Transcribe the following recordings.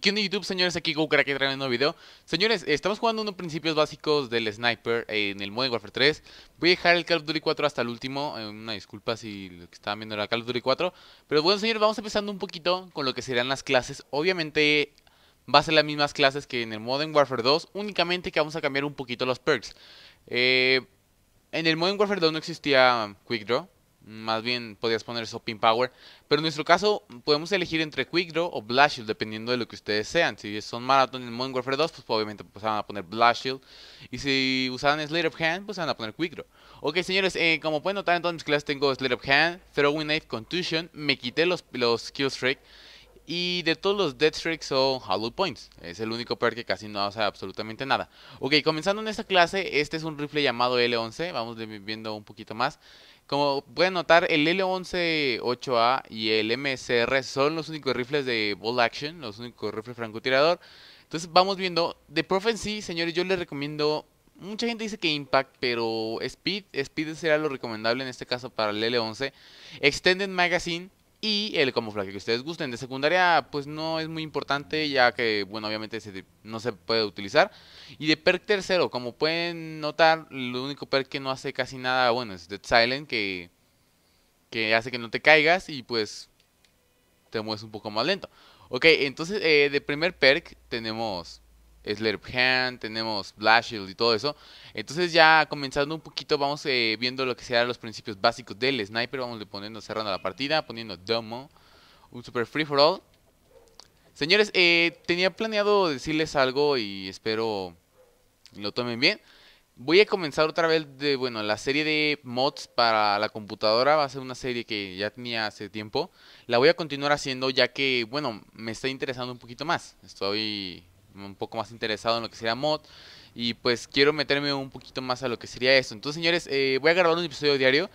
¿Qué onda YouTube, señores? Aquí Goku que trae un nuevo video. Señores, estamos jugando unos principios básicos del Sniper en el Modern Warfare 3. Voy a dejar el Call of Duty 4 hasta el último. Eh, una disculpa si lo que estaban viendo era Call of Duty 4. Pero bueno, señores, vamos empezando un poquito con lo que serían las clases. Obviamente va a ser las mismas clases que en el Modern Warfare 2, únicamente que vamos a cambiar un poquito los perks. Eh, en el Modern Warfare 2 no existía Quick Draw. Más bien podrías poner eso, Pin Power. Pero en nuestro caso podemos elegir entre Quick Draw o Blast Shield dependiendo de lo que ustedes sean. Si son Marathon en Modern Warfare 2, pues obviamente pues, van a poner Blast Shield. Y si usan Slate of Hand, pues van a poner Quick Draw. Ok, señores, eh, como pueden notar en todas mis clases tengo Slate of Hand, Throwing Knife, Contusion. Me quité los, los Kill Y de todos los Death Strikes o Hollow Points. Es el único perk que casi no hace absolutamente nada. Ok, comenzando en esta clase, este es un rifle llamado L11. Vamos viendo un poquito más. Como pueden notar, el L11-8A y el MCR son los únicos rifles de Ball Action, los únicos rifles francotirador. Entonces vamos viendo, de profe sí, señores, yo les recomiendo, mucha gente dice que Impact, pero Speed, Speed será lo recomendable en este caso para el L11. Extended Magazine, y el camuflaje que ustedes gusten. De secundaria, pues no es muy importante, ya que, bueno, obviamente no se puede utilizar. Y de perk tercero, como pueden notar, el único perk que no hace casi nada, bueno, es Dead Silent, que, que hace que no te caigas y pues te mueves un poco más lento. Ok, entonces eh, de primer perk tenemos Slurp Hand, tenemos Blash y todo eso. Entonces ya comenzando un poquito vamos eh, viendo lo que serán los principios básicos del sniper. Vamos poniendo, cerrando la partida, poniendo Domo, un super free for all. Señores, eh, tenía planeado decirles algo y espero lo tomen bien. Voy a comenzar otra vez de, bueno, la serie de mods para la computadora. Va a ser una serie que ya tenía hace tiempo. La voy a continuar haciendo ya que, bueno, me está interesando un poquito más. Estoy un poco más interesado en lo que sería mod y pues quiero meterme un poquito más a lo que sería esto. Entonces, señores, eh, voy a grabar un episodio diario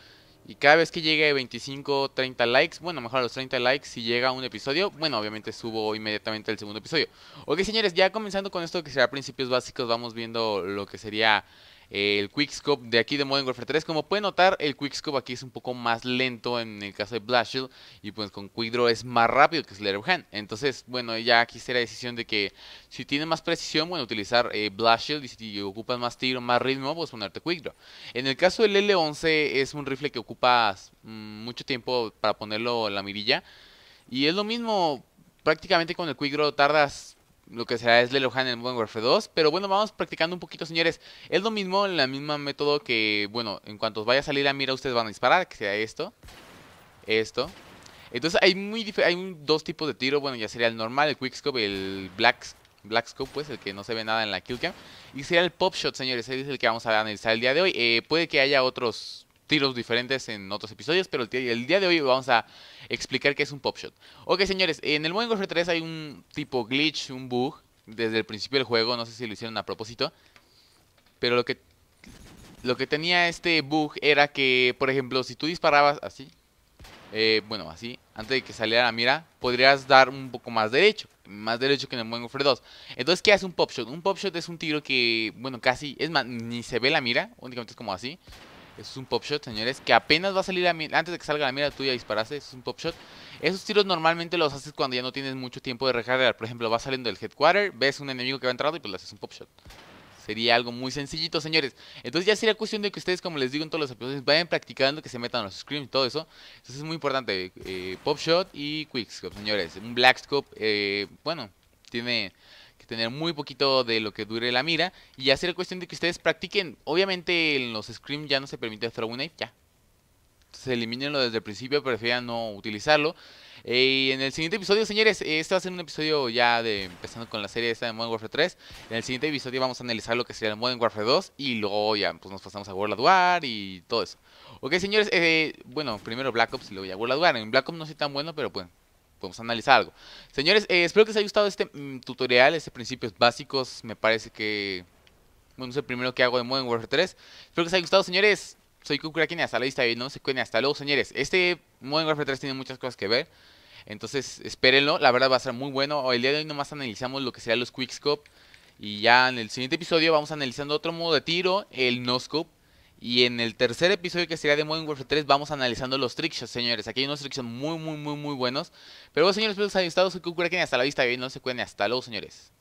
y cada vez que llegue 25, 30 likes, bueno, mejor a los 30 likes, si llega un episodio, bueno, obviamente subo inmediatamente el segundo episodio. Ok, señores, ya comenzando con esto que será principios básicos, vamos viendo lo que sería el Quickscope de aquí de Modern Warfare 3. Como pueden notar, el Quickscope aquí es un poco más lento en el caso de Blast Shield. Y pues con Quickdraw es más rápido que Slayer of Hand. Entonces, bueno, ya aquí será decisión de que si tiene más precisión, bueno, utilizar eh, Blast Shield. Y si ocupas más tiro, más ritmo, pues ponerte Quickdraw. En el caso del L11 es un rifle que ocupas mm, mucho tiempo para ponerlo en la mirilla. Y es lo mismo prácticamente con el Quickdraw. Tardas lo que será es Lelohan en Modern Warfare 2. Pero bueno, vamos practicando un poquito, señores. Es lo mismo, la misma método que, bueno, en cuanto vaya a salir a mira, ustedes van a disparar, que sea esto. Esto. Entonces hay muy hay dos tipos de tiro, bueno, ya sería el normal, el quickscope, el black, black scope, pues, el que no se ve nada en la killcam. Y sería el pop shot, señores, ese es el que vamos a analizar el día de hoy. Eh, puede que haya otros tiros diferentes en otros episodios, pero el día de hoy vamos a explicar qué es un pop shot. Ok, señores, en el Modern Warfare 3 hay un tipo glitch, un bug, desde el principio del juego, no sé si lo hicieron a propósito, pero lo que, lo que tenía este bug era que, por ejemplo, si tú disparabas así, eh, bueno, así, antes de que saliera la mira, podrías dar un poco más derecho, más derecho que en el Modern Warfare 2. Entonces, ¿qué hace un pop shot? Un pop shot es un tiro que, bueno, casi, es más, ni se ve la mira, únicamente es como así es un pop shot, señores, que apenas va a salir a antes de que salga la mira tuya disparaste, es un pop shot. Esos tiros normalmente los haces cuando ya no tienes mucho tiempo de recargar. Por ejemplo, vas saliendo del headquarter, ves un enemigo que va entrando y pues le haces un pop shot. Sería algo muy sencillito, señores. Entonces ya sería cuestión de que ustedes, como les digo en todos los episodios, vayan practicando, que se metan los screams y todo eso. Eso es muy importante. Eh, pop shot y quickscope, señores. Un black eh, bueno, tiene tener muy poquito de lo que dure la mira y hacer cuestión de que ustedes practiquen. Obviamente en los Scream ya no se permite throw knife, ya. Se lo desde el principio, prefieran no utilizarlo. Eh, y en el siguiente episodio, señores, este va a ser un episodio ya de empezando con la serie esta de Modern Warfare 3. En el siguiente episodio vamos a analizar lo que sería el Modern Warfare 2 y luego ya pues nos pasamos a World of War y todo eso. Ok, señores, eh, bueno, primero Black Ops y luego ya World of War. En Black Ops no soy tan bueno, pero bueno a analizar algo. Señores, eh, espero que les haya gustado este mm, tutorial, este principios básicos. Me parece que... Bueno, es el primero que hago de Modern Warfare 3. Espero que os haya gustado, señores. Soy Kukurakin, hasta la vista bien no se cuiden. Hasta luego, señores. Este Modern Warfare 3 tiene muchas cosas que ver. Entonces, espérenlo. La verdad va a ser muy bueno. El día de hoy nomás analizamos lo que serían los Quickscope. Y ya en el siguiente episodio vamos analizando otro modo de tiro, el no-scope. Y en el tercer episodio que sería de Modern Warfare 3 vamos analizando los tricks, señores. Aquí hay unos trickshots muy, muy, muy, muy buenos. Pero bueno, señores, espero que os haya gustado. Soy Hasta la vista, bien. ¿eh? No se cuiden. Hasta luego, señores.